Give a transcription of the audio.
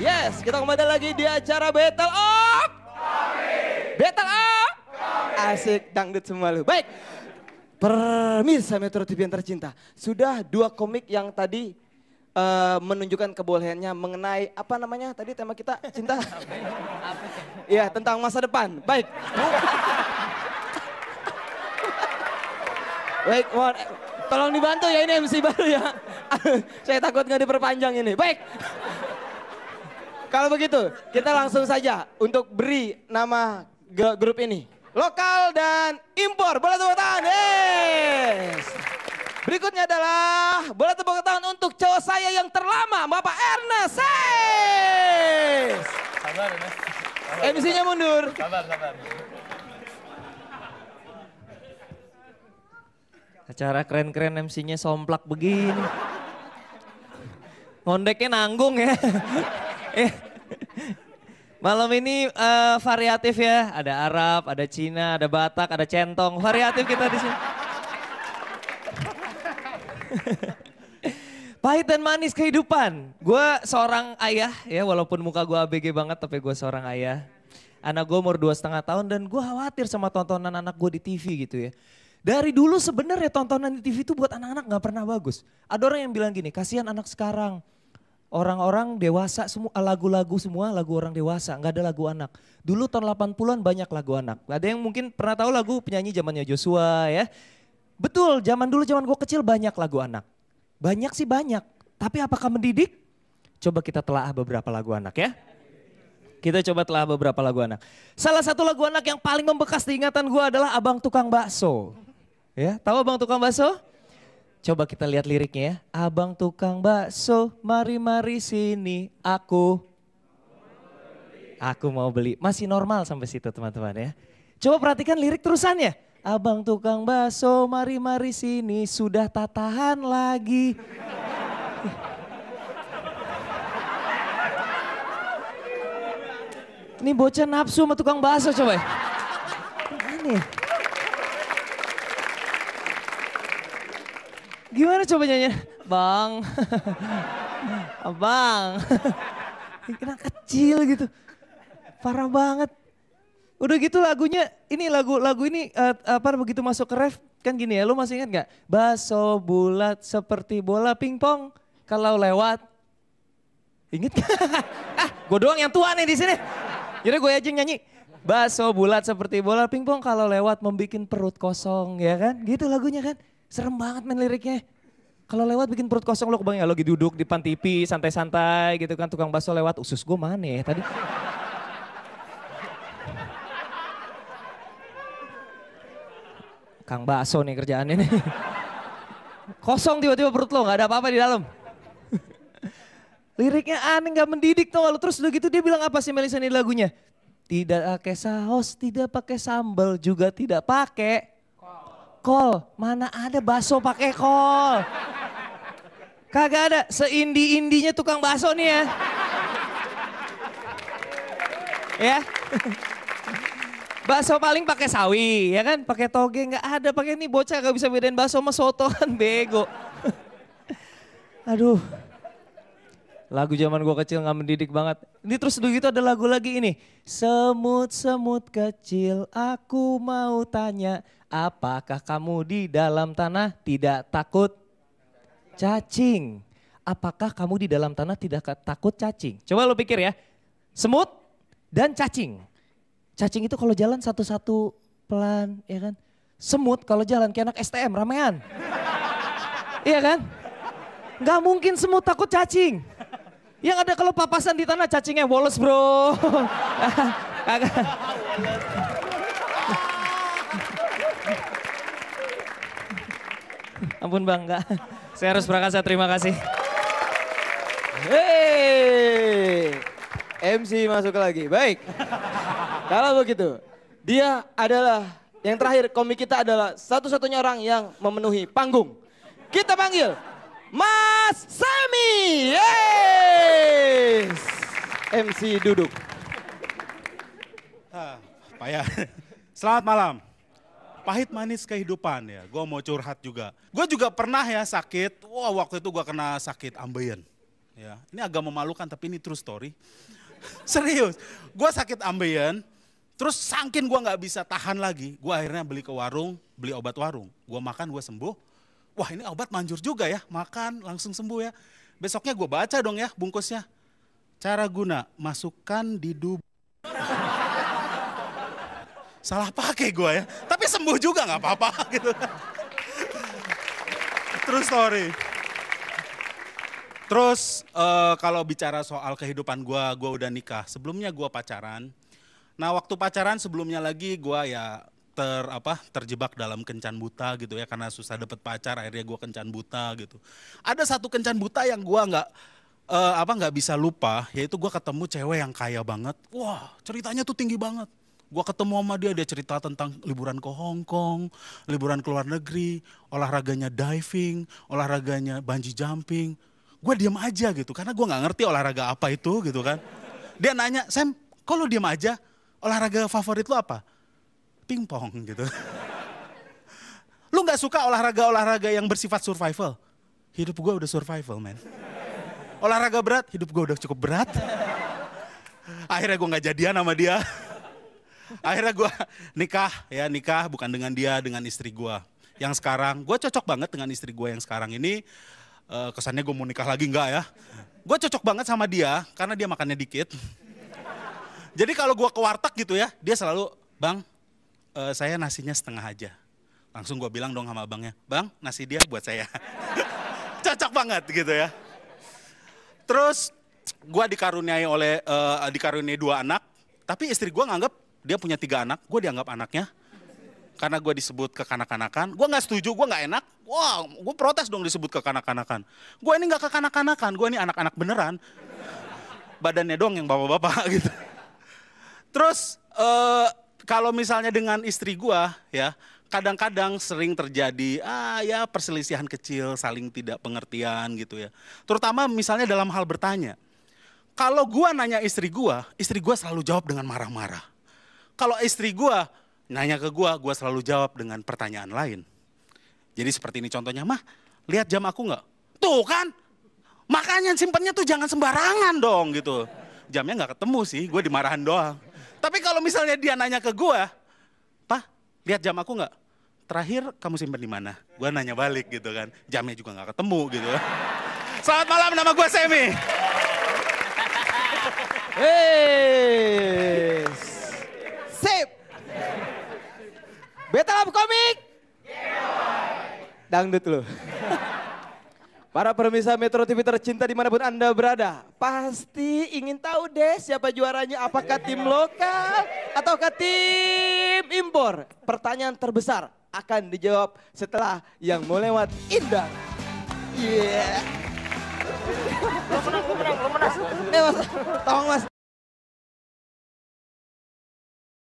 Yes, kita kembali lagi di acara Battle Up. Kami. Battle Up. Kami. Asik dangdut semua lu. Baik. Permisa Metro TV yang tercinta. Sudah dua komik yang tadi uh, menunjukkan kebolehannya mengenai apa namanya tadi tema kita cinta. Ya? Ya? Iya tentang masa depan. Baik. Baik, mohon, tolong dibantu ya ini MC baru ya. Saya takut nggak diperpanjang ini. Baik. Kalau begitu, kita langsung saja untuk beri nama grup ini. Lokal dan impor. Bola tepuk tangan. Yes. Berikutnya adalah bola tepuk tangan untuk cowok saya yang terlama, Bapak Ernest. Sabar, sabar. MC-nya mundur. Sabar, sabar. Acara keren-keren MC-nya somplak begini. Ngondeknya nanggung ya. Eh, malam ini uh, variatif ya, ada Arab, ada Cina, ada Batak, ada Centong, variatif kita di sini. Pahit dan manis kehidupan. Gue seorang ayah ya, walaupun muka gue ABG banget, tapi gue seorang ayah. Anak gue umur dua setengah tahun dan gue khawatir sama tontonan anak gue di TV gitu ya. Dari dulu sebenarnya tontonan di TV itu buat anak-anak nggak pernah bagus. Ada orang yang bilang gini, kasihan anak sekarang orang-orang dewasa semua eh, lagu-lagu semua lagu orang dewasa nggak ada lagu anak dulu tahun 80-an banyak lagu anak ada yang mungkin pernah tahu lagu penyanyi zamannya Joshua ya betul zaman dulu zaman gue kecil banyak lagu anak banyak sih banyak tapi apakah mendidik coba kita telah beberapa lagu anak ya kita coba telah beberapa lagu anak salah satu lagu anak yang paling membekas di ingatan gue adalah abang tukang bakso ya tahu abang tukang bakso Coba kita lihat liriknya ya. Abang tukang bakso, mari-mari sini aku. Aku mau beli. Masih normal sampai situ teman-teman ya. Coba perhatikan lirik terusannya. Abang tukang bakso, mari-mari sini, sudah tak tahan lagi. Ini bocah nafsu sama tukang bakso coba ya. Ini. Gimana coba nyanyi? Bang. Abang. Kena kecil gitu. Parah banget. Udah gitu lagunya, ini lagu lagu ini uh, apa begitu masuk ke ref kan gini ya, lu masih ingat nggak? Baso bulat seperti bola pingpong kalau lewat. inget? ah, gue doang yang tua nih di sini. Jadi gue aja nyanyi. Baso bulat seperti bola pingpong kalau lewat membuat perut kosong ya kan? Gitu lagunya kan? Serem banget main liriknya. Kalau lewat bikin perut kosong lo kebayang ya lo gitu duduk di pan TV santai-santai gitu kan tukang bakso lewat usus gue mana ya tadi. Kang bakso nih kerjaannya nih. Kosong tiba-tiba perut lo gak ada apa-apa di dalam. Liriknya aneh gak mendidik tau lo terus udah gitu dia bilang apa sih Melisa ini lagunya? Tidak pakai saus, tidak pakai sambal, juga tidak pakai kol. Mana ada bakso pakai kol. Kagak ada. Seindi-indinya tukang bakso nih ya. ya. bakso paling pakai sawi, ya kan? Pakai toge nggak ada, pakai ini bocah nggak bisa bedain bakso sama soto kan bego. Aduh. Lagu zaman gue kecil nggak mendidik banget. Ini terus dulu gitu ada lagu lagi ini. Semut-semut kecil aku mau tanya. Apakah kamu di dalam tanah tidak takut cacing? Apakah kamu di dalam tanah tidak takut cacing? Coba lo pikir ya. Semut dan cacing. Cacing itu kalau jalan satu-satu pelan ya kan. Semut kalau jalan kayak anak STM ramean. iya kan? Gak mungkin semut takut cacing. Yang ada kalau papasan di tanah cacingnya Wallace bro. Ampun bang, enggak. Saya harus berangkat, saya terima kasih. Hey, MC masuk lagi. Baik. Kalau begitu, dia adalah yang terakhir komik kita adalah satu-satunya orang yang memenuhi panggung. Kita panggil Mas Sami. Yes. MC duduk. Ah, Pak ya, Selamat malam. Pahit manis kehidupan ya. Gue mau curhat juga. Gue juga pernah ya sakit. Wah waktu itu gue kena sakit ambeien. Ya, ini agak memalukan tapi ini true story. Serius, gue sakit ambeien. Terus sangkin gue nggak bisa tahan lagi, gue akhirnya beli ke warung, beli obat warung. Gue makan, gue sembuh, wah ini obat manjur juga ya, makan langsung sembuh ya. Besoknya gue baca dong ya bungkusnya. Cara guna, masukkan di dubur. Salah pakai gue ya, tapi sembuh juga gak apa-apa gitu. True story. Terus uh, kalau bicara soal kehidupan gue, gue udah nikah. Sebelumnya gue pacaran. Nah waktu pacaran sebelumnya lagi gue ya ter apa terjebak dalam kencan buta gitu ya karena susah dapet pacar akhirnya gue kencan buta gitu ada satu kencan buta yang gue nggak uh, apa nggak bisa lupa yaitu gue ketemu cewek yang kaya banget wah ceritanya tuh tinggi banget gue ketemu sama dia dia cerita tentang liburan ke Hong Kong liburan ke luar negeri olahraganya diving olahraganya bungee jumping gue diam aja gitu karena gue nggak ngerti olahraga apa itu gitu kan dia nanya Sam kalau diam aja olahraga favorit lo apa pingpong gitu. Lu gak suka olahraga-olahraga yang bersifat survival? Hidup gue udah survival, man. Olahraga berat, hidup gue udah cukup berat. Akhirnya gue gak jadian sama dia. Akhirnya gue nikah, ya nikah bukan dengan dia, dengan istri gue. Yang sekarang, gue cocok banget dengan istri gue yang sekarang ini. Eh, kesannya gue mau nikah lagi enggak ya. Gue cocok banget sama dia, karena dia makannya dikit. Jadi kalau gue ke warteg gitu ya, dia selalu, bang e, saya nasinya setengah aja. Langsung gue bilang dong sama abangnya, bang nasi dia buat saya. Cocok banget gitu ya. Terus gue dikaruniai oleh, e, dikaruniai dua anak. Tapi istri gue nganggap dia punya tiga anak, gue dianggap anaknya. Karena gue disebut kekanak-kanakan, gue gak setuju, gue gak enak. Wah, wow, gue protes dong disebut kekanak-kanakan. Gue ini gak kekanak-kanakan, gue ini anak-anak beneran. Badannya dong yang bapak-bapak gitu. Terus uh, kalau misalnya dengan istri gue ya kadang-kadang sering terjadi ah ya perselisihan kecil saling tidak pengertian gitu ya terutama misalnya dalam hal bertanya kalau gue nanya istri gue istri gue selalu jawab dengan marah-marah kalau istri gue nanya ke gue gue selalu jawab dengan pertanyaan lain jadi seperti ini contohnya mah lihat jam aku nggak tuh kan makanya simpennya tuh jangan sembarangan dong gitu jamnya nggak ketemu sih gue dimarahan doang kalau misalnya dia nanya ke gue, Pak, lihat jam aku nggak? Terakhir kamu simpan di mana? Gue nanya balik gitu kan. Jamnya juga nggak ketemu gitu kan. Selamat malam, nama gue Semi. Hey. Sip. Beta Lab Komik. Dangdut lu. Para pemirsa Metro TV tercinta dimanapun Anda berada, pasti ingin tahu deh siapa juaranya, apakah tim lokal ataukah tim impor? Pertanyaan terbesar akan dijawab setelah yang melewat indah. Yeah. Iya. Eh, Lo tolong mas,